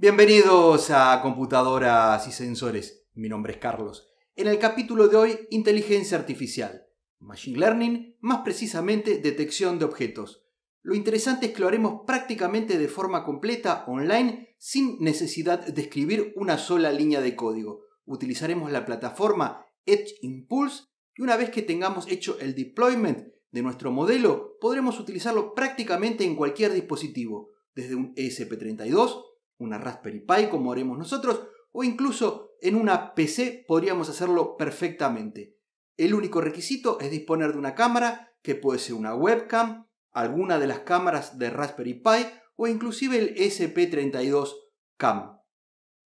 Bienvenidos a Computadoras y Sensores. Mi nombre es Carlos. En el capítulo de hoy, Inteligencia Artificial. Machine Learning, más precisamente detección de objetos. Lo interesante es que lo haremos prácticamente de forma completa online sin necesidad de escribir una sola línea de código. Utilizaremos la plataforma Edge Impulse y una vez que tengamos hecho el deployment de nuestro modelo, podremos utilizarlo prácticamente en cualquier dispositivo, desde un ESP32 una Raspberry Pi como haremos nosotros, o incluso en una PC podríamos hacerlo perfectamente. El único requisito es disponer de una cámara, que puede ser una webcam, alguna de las cámaras de Raspberry Pi o inclusive el SP32 Cam.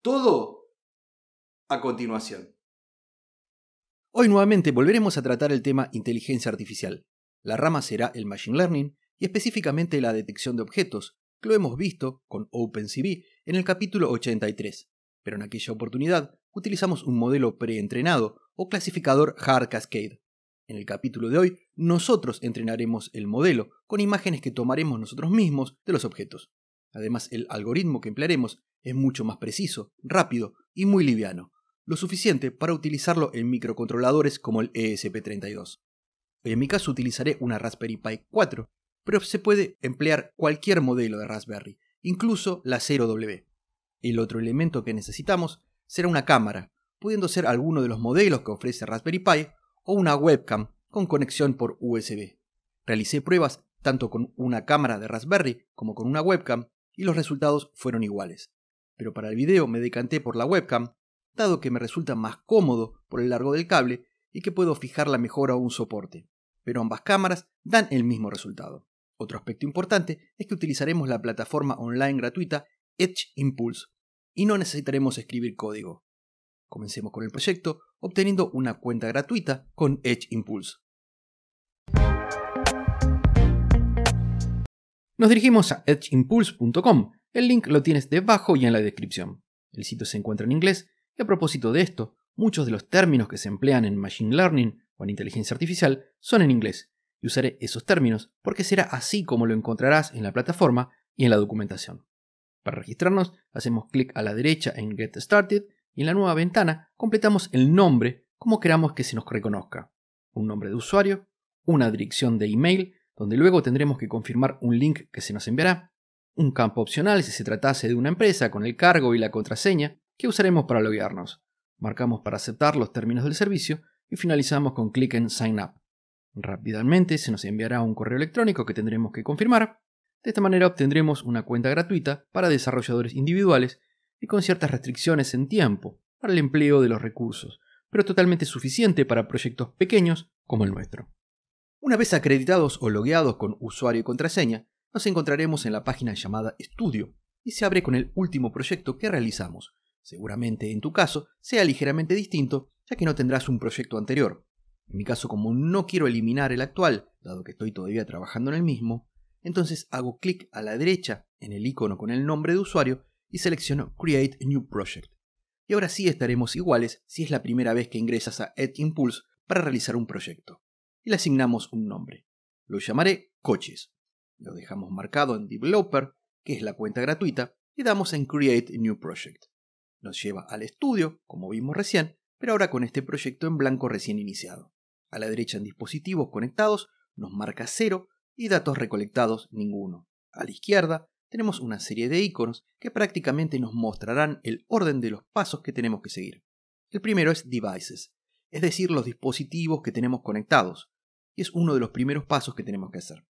Todo a continuación. Hoy nuevamente volveremos a tratar el tema inteligencia artificial. La rama será el Machine Learning y específicamente la detección de objetos, que lo hemos visto con OpenCV en el capítulo 83, pero en aquella oportunidad utilizamos un modelo preentrenado o clasificador Hard Cascade. En el capítulo de hoy, nosotros entrenaremos el modelo con imágenes que tomaremos nosotros mismos de los objetos. Además, el algoritmo que emplearemos es mucho más preciso, rápido y muy liviano, lo suficiente para utilizarlo en microcontroladores como el ESP32. En mi caso utilizaré una Raspberry Pi 4, pero se puede emplear cualquier modelo de Raspberry, incluso la 0W. El otro elemento que necesitamos será una cámara, pudiendo ser alguno de los modelos que ofrece Raspberry Pi o una webcam con conexión por USB. Realicé pruebas tanto con una cámara de Raspberry como con una webcam y los resultados fueron iguales. Pero para el video me decanté por la webcam, dado que me resulta más cómodo por el largo del cable y que puedo fijarla mejor a un soporte. Pero ambas cámaras dan el mismo resultado. Otro aspecto importante es que utilizaremos la plataforma online gratuita Edge Impulse y no necesitaremos escribir código. Comencemos con el proyecto obteniendo una cuenta gratuita con Edge Impulse. Nos dirigimos a edgeimpulse.com, el link lo tienes debajo y en la descripción. El sitio se encuentra en inglés y a propósito de esto, muchos de los términos que se emplean en Machine Learning o en inteligencia artificial son en inglés, y usaré esos términos porque será así como lo encontrarás en la plataforma y en la documentación. Para registrarnos, hacemos clic a la derecha en Get Started y en la nueva ventana completamos el nombre como queramos que se nos reconozca. Un nombre de usuario, una dirección de email, donde luego tendremos que confirmar un link que se nos enviará, un campo opcional si se tratase de una empresa con el cargo y la contraseña que usaremos para loguearnos. Marcamos para aceptar los términos del servicio y finalizamos con clic en Sign Up. Rápidamente se nos enviará un correo electrónico que tendremos que confirmar. De esta manera obtendremos una cuenta gratuita para desarrolladores individuales y con ciertas restricciones en tiempo para el empleo de los recursos, pero totalmente suficiente para proyectos pequeños como el nuestro. Una vez acreditados o logueados con usuario y contraseña, nos encontraremos en la página llamada Estudio y se abre con el último proyecto que realizamos. Seguramente en tu caso sea ligeramente distinto, ya que no tendrás un proyecto anterior, en mi caso, como no quiero eliminar el actual, dado que estoy todavía trabajando en el mismo, entonces hago clic a la derecha en el icono con el nombre de usuario y selecciono Create New Project. Y ahora sí estaremos iguales si es la primera vez que ingresas a et Impulse para realizar un proyecto. Y le asignamos un nombre. Lo llamaré Coches. Lo dejamos marcado en Developer, que es la cuenta gratuita, y damos en Create New Project. Nos lleva al estudio, como vimos recién, pero ahora con este proyecto en blanco recién iniciado. A la derecha en dispositivos conectados nos marca 0 y datos recolectados ninguno. A la izquierda tenemos una serie de iconos que prácticamente nos mostrarán el orden de los pasos que tenemos que seguir. El primero es devices, es decir, los dispositivos que tenemos conectados, y es uno de los primeros pasos que tenemos que hacer.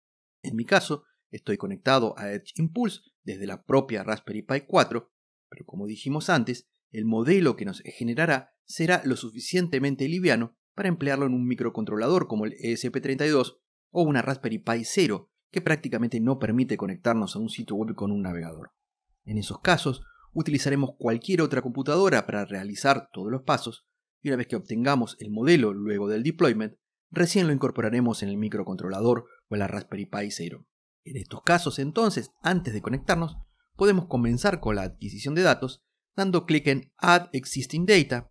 En mi caso, estoy conectado a Edge Impulse desde la propia Raspberry Pi 4, pero como dijimos antes, el modelo que nos generará será lo suficientemente liviano para emplearlo en un microcontrolador como el ESP32 o una Raspberry Pi 0, que prácticamente no permite conectarnos a un sitio web con un navegador. En esos casos, utilizaremos cualquier otra computadora para realizar todos los pasos y una vez que obtengamos el modelo luego del deployment, recién lo incorporaremos en el microcontrolador o en la Raspberry Pi 0. En estos casos, entonces, antes de conectarnos, podemos comenzar con la adquisición de datos dando clic en Add Existing Data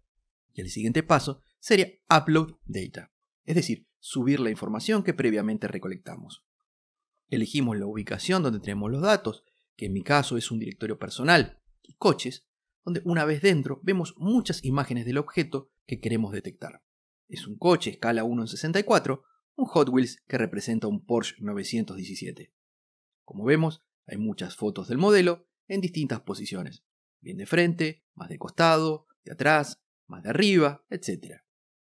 y el siguiente paso sería upload data, es decir, subir la información que previamente recolectamos. Elegimos la ubicación donde tenemos los datos, que en mi caso es un directorio personal, y coches, donde una vez dentro vemos muchas imágenes del objeto que queremos detectar. Es un coche escala 1 en 64, un Hot Wheels que representa un Porsche 917. Como vemos, hay muchas fotos del modelo en distintas posiciones, bien de frente, más de costado, de atrás, más de arriba, etc.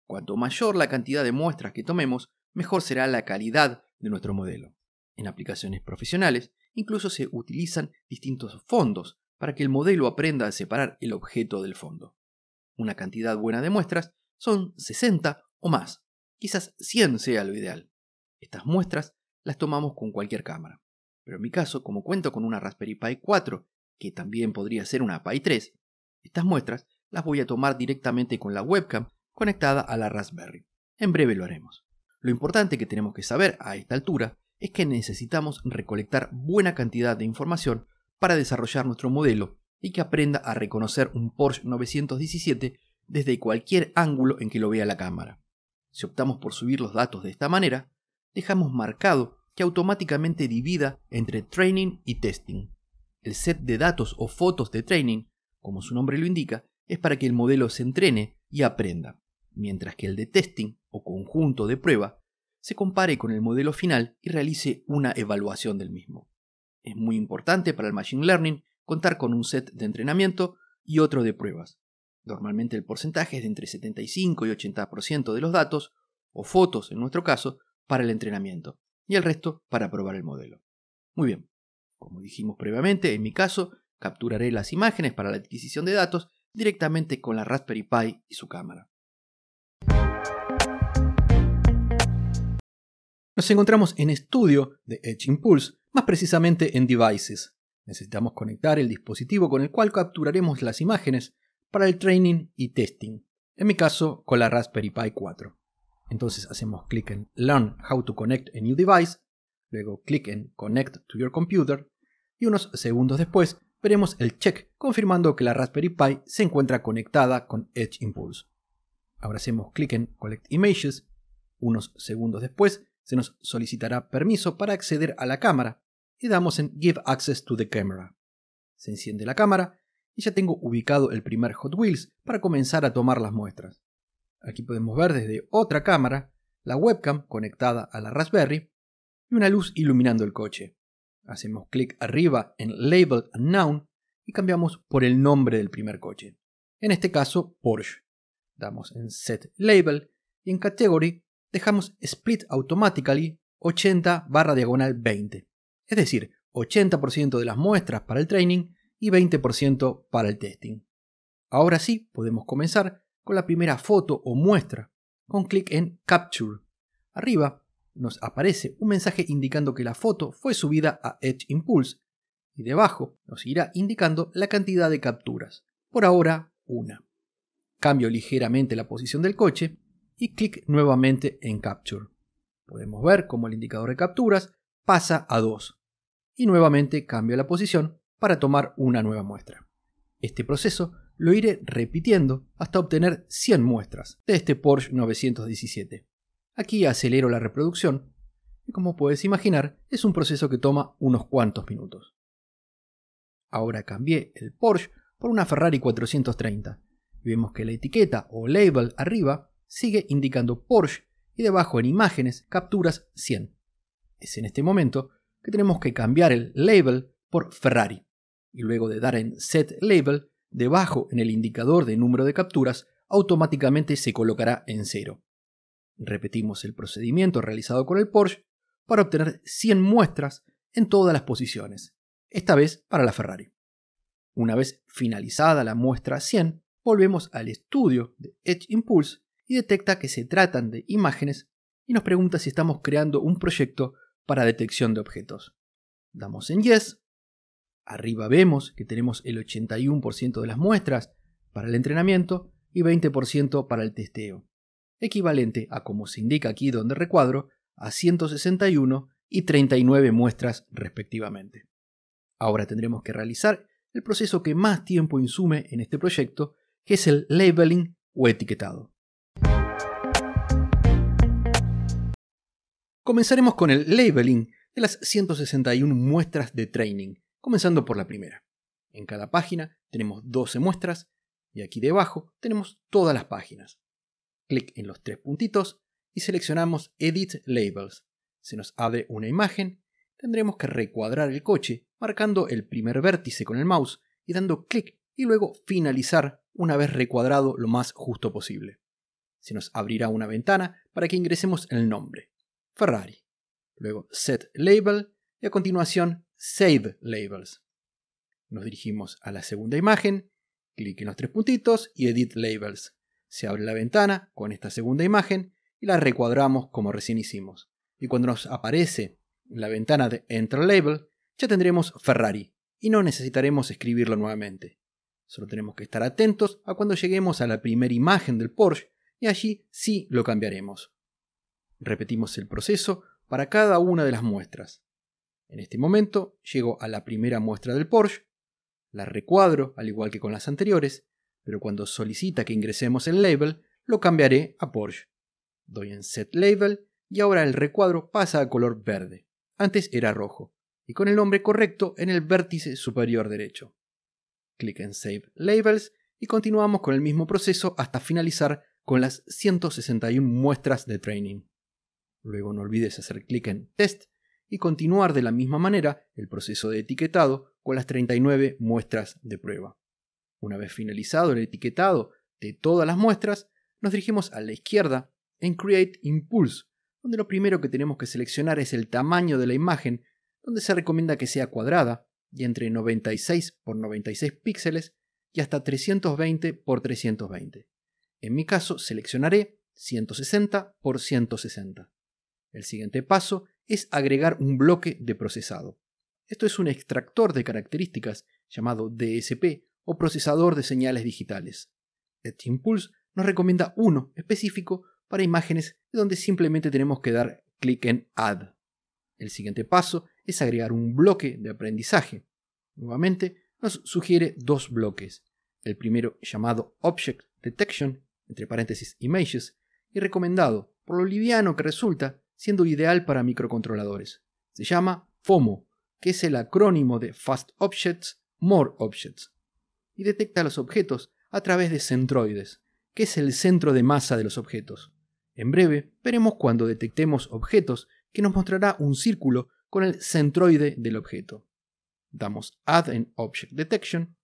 Cuanto mayor la cantidad de muestras que tomemos, mejor será la calidad de nuestro modelo. En aplicaciones profesionales, incluso se utilizan distintos fondos para que el modelo aprenda a separar el objeto del fondo. Una cantidad buena de muestras son 60 o más, quizás 100 sea lo ideal. Estas muestras las tomamos con cualquier cámara. Pero en mi caso, como cuento con una Raspberry Pi 4, que también podría ser una Pi 3, estas muestras las voy a tomar directamente con la webcam conectada a la Raspberry. En breve lo haremos. Lo importante que tenemos que saber a esta altura es que necesitamos recolectar buena cantidad de información para desarrollar nuestro modelo y que aprenda a reconocer un Porsche 917 desde cualquier ángulo en que lo vea la cámara. Si optamos por subir los datos de esta manera, dejamos marcado que automáticamente divida entre training y testing. El set de datos o fotos de training, como su nombre lo indica, es para que el modelo se entrene y aprenda mientras que el de testing o conjunto de prueba se compare con el modelo final y realice una evaluación del mismo. Es muy importante para el Machine Learning contar con un set de entrenamiento y otro de pruebas. Normalmente el porcentaje es de entre 75 y 80% de los datos, o fotos en nuestro caso, para el entrenamiento, y el resto para probar el modelo. Muy bien, como dijimos previamente, en mi caso, capturaré las imágenes para la adquisición de datos directamente con la Raspberry Pi y su cámara. Nos encontramos en estudio de Edge Impulse, más precisamente en Devices. Necesitamos conectar el dispositivo con el cual capturaremos las imágenes para el training y testing, en mi caso con la Raspberry Pi 4. Entonces hacemos clic en Learn how to connect a new device, luego clic en Connect to your computer y unos segundos después veremos el check confirmando que la Raspberry Pi se encuentra conectada con Edge Impulse. Ahora hacemos clic en Collect Images. Unos segundos después se nos solicitará permiso para acceder a la cámara y damos en Give Access to the Camera. Se enciende la cámara y ya tengo ubicado el primer Hot Wheels para comenzar a tomar las muestras. Aquí podemos ver desde otra cámara la webcam conectada a la Raspberry y una luz iluminando el coche. Hacemos clic arriba en Label and Noun y cambiamos por el nombre del primer coche. En este caso, Porsche damos en set label y en category dejamos split automatically 80 barra diagonal 20. Es decir, 80% de las muestras para el training y 20% para el testing. Ahora sí, podemos comenzar con la primera foto o muestra con clic en Capture. Arriba nos aparece un mensaje indicando que la foto fue subida a Edge Impulse y debajo nos irá indicando la cantidad de capturas. Por ahora, una. Cambio ligeramente la posición del coche y clic nuevamente en Capture. Podemos ver cómo el indicador de capturas pasa a 2 y nuevamente cambio la posición para tomar una nueva muestra. Este proceso lo iré repitiendo hasta obtener 100 muestras de este Porsche 917. Aquí acelero la reproducción y como puedes imaginar es un proceso que toma unos cuantos minutos. Ahora cambié el Porsche por una Ferrari 430 vemos que la etiqueta o label arriba sigue indicando Porsche y debajo en imágenes capturas 100. Es en este momento que tenemos que cambiar el label por Ferrari y luego de dar en set label debajo en el indicador de número de capturas automáticamente se colocará en cero. Repetimos el procedimiento realizado con el Porsche para obtener 100 muestras en todas las posiciones, esta vez para la Ferrari. Una vez finalizada la muestra 100, volvemos al estudio de Edge Impulse y detecta que se tratan de imágenes y nos pregunta si estamos creando un proyecto para detección de objetos. Damos en yes. Arriba vemos que tenemos el 81% de las muestras para el entrenamiento y 20% para el testeo, equivalente a, como se indica aquí donde recuadro, a 161 y 39 muestras respectivamente. Ahora tendremos que realizar el proceso que más tiempo insume en este proyecto, que es el labeling o etiquetado. Comenzaremos con el labeling de las 161 muestras de training, comenzando por la primera. En cada página tenemos 12 muestras y aquí debajo tenemos todas las páginas. Clic en los tres puntitos y seleccionamos Edit Labels. Se nos abre una imagen, tendremos que recuadrar el coche marcando el primer vértice con el mouse y dando clic y luego finalizar una vez recuadrado lo más justo posible. Se nos abrirá una ventana para que ingresemos el nombre, Ferrari, luego Set Label y a continuación Save Labels. Nos dirigimos a la segunda imagen, clic en los tres puntitos y Edit Labels. Se abre la ventana con esta segunda imagen y la recuadramos como recién hicimos. Y cuando nos aparece la ventana de Enter Label, ya tendremos Ferrari y no necesitaremos escribirlo nuevamente. Solo tenemos que estar atentos a cuando lleguemos a la primera imagen del Porsche y allí sí lo cambiaremos. Repetimos el proceso para cada una de las muestras. En este momento llego a la primera muestra del Porsche, la recuadro al igual que con las anteriores, pero cuando solicita que ingresemos el label, lo cambiaré a Porsche. Doy en Set Label y ahora el recuadro pasa a color verde. Antes era rojo, y con el nombre correcto en el vértice superior derecho clic en Save Labels y continuamos con el mismo proceso hasta finalizar con las 161 muestras de training. Luego no olvides hacer clic en Test y continuar de la misma manera el proceso de etiquetado con las 39 muestras de prueba. Una vez finalizado el etiquetado de todas las muestras, nos dirigimos a la izquierda en Create Impulse, donde lo primero que tenemos que seleccionar es el tamaño de la imagen, donde se recomienda que sea cuadrada, y entre 96 por 96 píxeles y hasta 320 por 320. En mi caso seleccionaré 160 por 160. El siguiente paso es agregar un bloque de procesado. Esto es un extractor de características llamado DSP o procesador de señales digitales. Este Impulse nos recomienda uno específico para imágenes donde simplemente tenemos que dar clic en Add. El siguiente paso es agregar un bloque de aprendizaje. Nuevamente, nos sugiere dos bloques. El primero llamado Object Detection, entre paréntesis Images, y recomendado por lo liviano que resulta, siendo ideal para microcontroladores. Se llama FOMO, que es el acrónimo de Fast Objects, More Objects, y detecta los objetos a través de centroides, que es el centro de masa de los objetos. En breve, veremos cuando detectemos objetos que nos mostrará un círculo con el centroide del objeto. Damos Add in Object Detection.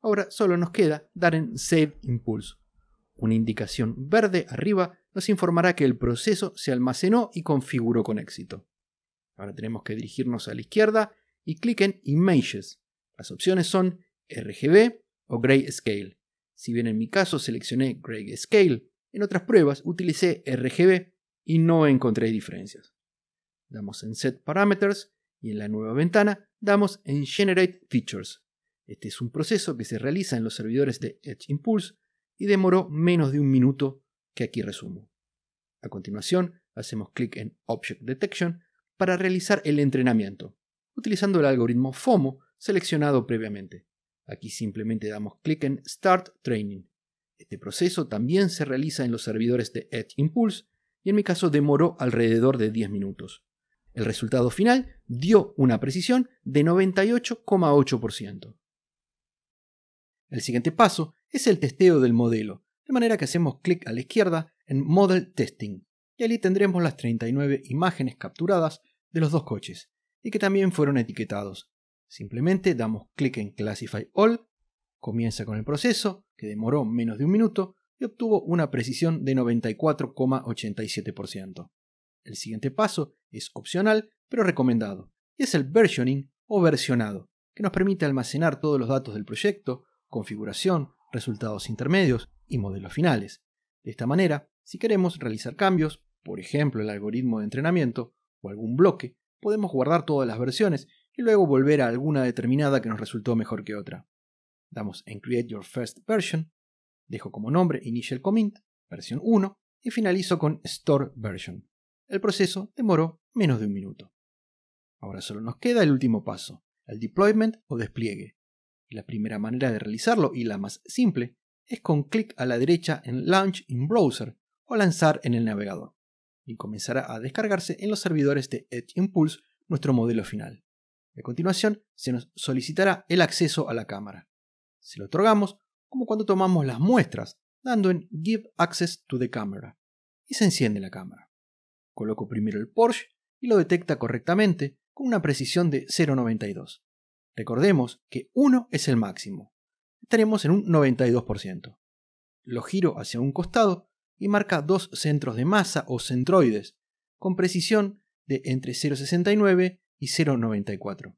Ahora solo nos queda dar en Save Impulse. Una indicación verde arriba nos informará que el proceso se almacenó y configuró con éxito. Ahora tenemos que dirigirnos a la izquierda y clic en Images. Las opciones son RGB o Gray Scale. Si bien en mi caso seleccioné Scale, en otras pruebas utilicé RGB y no encontré diferencias damos en Set Parameters y en la nueva ventana damos en Generate Features. Este es un proceso que se realiza en los servidores de Edge Impulse y demoró menos de un minuto que aquí resumo. A continuación, hacemos clic en Object Detection para realizar el entrenamiento, utilizando el algoritmo FOMO seleccionado previamente. Aquí simplemente damos clic en Start Training. Este proceso también se realiza en los servidores de Edge Impulse y en mi caso demoró alrededor de 10 minutos. El resultado final dio una precisión de 98,8%. El siguiente paso es el testeo del modelo, de manera que hacemos clic a la izquierda en Model Testing, y allí tendremos las 39 imágenes capturadas de los dos coches, y que también fueron etiquetados. Simplemente damos clic en Classify All, comienza con el proceso, que demoró menos de un minuto, y obtuvo una precisión de 94,87%. El siguiente paso es opcional, pero recomendado, y es el versioning o versionado, que nos permite almacenar todos los datos del proyecto, configuración, resultados intermedios y modelos finales. De esta manera, si queremos realizar cambios, por ejemplo el algoritmo de entrenamiento o algún bloque, podemos guardar todas las versiones y luego volver a alguna determinada que nos resultó mejor que otra. Damos en Create Your First Version, dejo como nombre Initial Commit, versión 1, y finalizo con Store Version. El proceso demoró menos de un minuto. Ahora solo nos queda el último paso, el deployment o despliegue. Y la primera manera de realizarlo, y la más simple, es con clic a la derecha en Launch in Browser o lanzar en el navegador, y comenzará a descargarse en los servidores de Edge Impulse nuestro modelo final. a continuación se nos solicitará el acceso a la cámara. Se lo otorgamos como cuando tomamos las muestras, dando en Give Access to the Camera, y se enciende la cámara. Coloco primero el Porsche y lo detecta correctamente con una precisión de 0,92. Recordemos que 1 es el máximo. Estaremos en un 92%. Lo giro hacia un costado y marca dos centros de masa o centroides, con precisión de entre 0,69 y 0,94.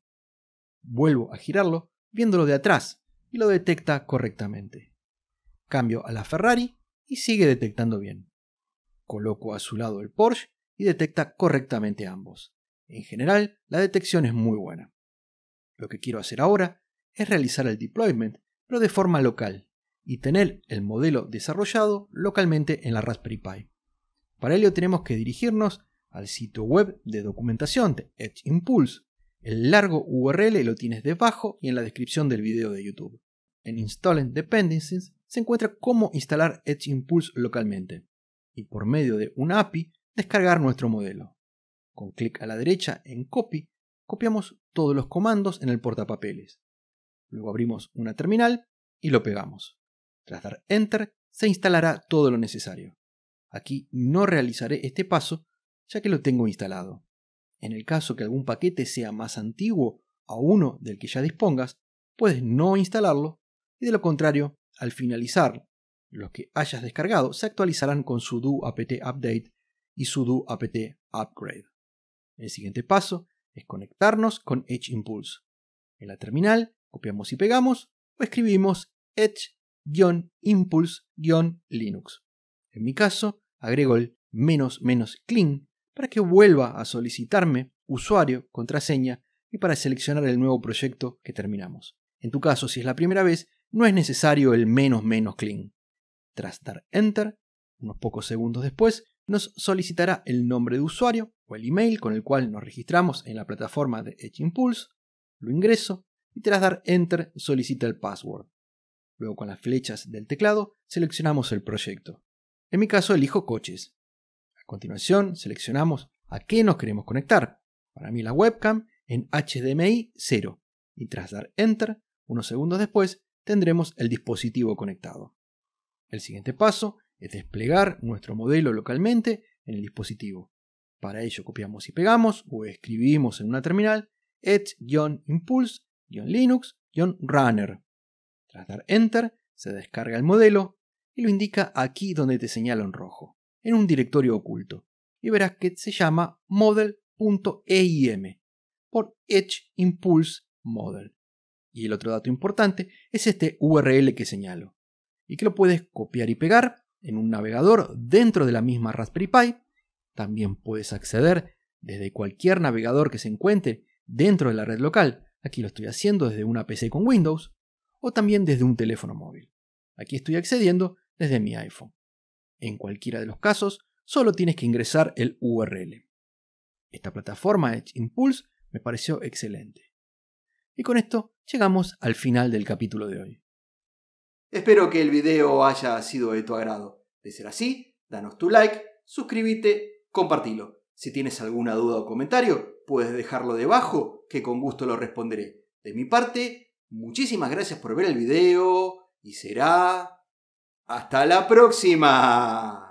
Vuelvo a girarlo viéndolo de atrás y lo detecta correctamente. Cambio a la Ferrari y sigue detectando bien. Coloco a su lado el Porsche y detecta correctamente ambos. En general, la detección es muy buena. Lo que quiero hacer ahora es realizar el deployment, pero de forma local, y tener el modelo desarrollado localmente en la Raspberry Pi. Para ello tenemos que dirigirnos al sitio web de documentación de Edge Impulse. El largo URL lo tienes debajo y en la descripción del video de YouTube. En Installing Dependencies se encuentra cómo instalar Edge Impulse localmente. Y por medio de una API descargar nuestro modelo. Con clic a la derecha en Copy, copiamos todos los comandos en el portapapeles. Luego abrimos una terminal y lo pegamos. Tras dar Enter, se instalará todo lo necesario. Aquí no realizaré este paso, ya que lo tengo instalado. En el caso que algún paquete sea más antiguo a uno del que ya dispongas, puedes no instalarlo y de lo contrario, al finalizar, los que hayas descargado se actualizarán con sudo apt update y sudo apt upgrade. El siguiente paso es conectarnos con Edge Impulse. En la terminal copiamos y pegamos o escribimos edge-impulse-linux. En mi caso, agrego el menos menos clean para que vuelva a solicitarme usuario, contraseña y para seleccionar el nuevo proyecto que terminamos. En tu caso, si es la primera vez, no es necesario el menos menos clean. Tras dar enter, unos pocos segundos después, nos solicitará el nombre de usuario o el email con el cual nos registramos en la plataforma de Edge Impulse, lo ingreso y tras dar Enter solicita el password. Luego con las flechas del teclado seleccionamos el proyecto. En mi caso elijo coches. A continuación seleccionamos a qué nos queremos conectar. Para mí la webcam en HDMI 0 y tras dar Enter, unos segundos después, tendremos el dispositivo conectado. El siguiente paso es desplegar nuestro modelo localmente en el dispositivo. Para ello copiamos y pegamos o escribimos en una terminal edge impulse linux runner Tras dar enter, se descarga el modelo y lo indica aquí donde te señalo en rojo, en un directorio oculto. Y verás que se llama model.eim por Edge Impulse Model. Y el otro dato importante es este URL que señalo, y que lo puedes copiar y pegar en un navegador dentro de la misma Raspberry Pi. También puedes acceder desde cualquier navegador que se encuentre dentro de la red local. Aquí lo estoy haciendo desde una PC con Windows o también desde un teléfono móvil. Aquí estoy accediendo desde mi iPhone. En cualquiera de los casos, solo tienes que ingresar el URL. Esta plataforma Edge Impulse me pareció excelente. Y con esto llegamos al final del capítulo de hoy. Espero que el video haya sido de tu agrado. De ser así, danos tu like, suscríbete, compartilo. Si tienes alguna duda o comentario, puedes dejarlo debajo, que con gusto lo responderé. De mi parte, muchísimas gracias por ver el video y será... ¡Hasta la próxima!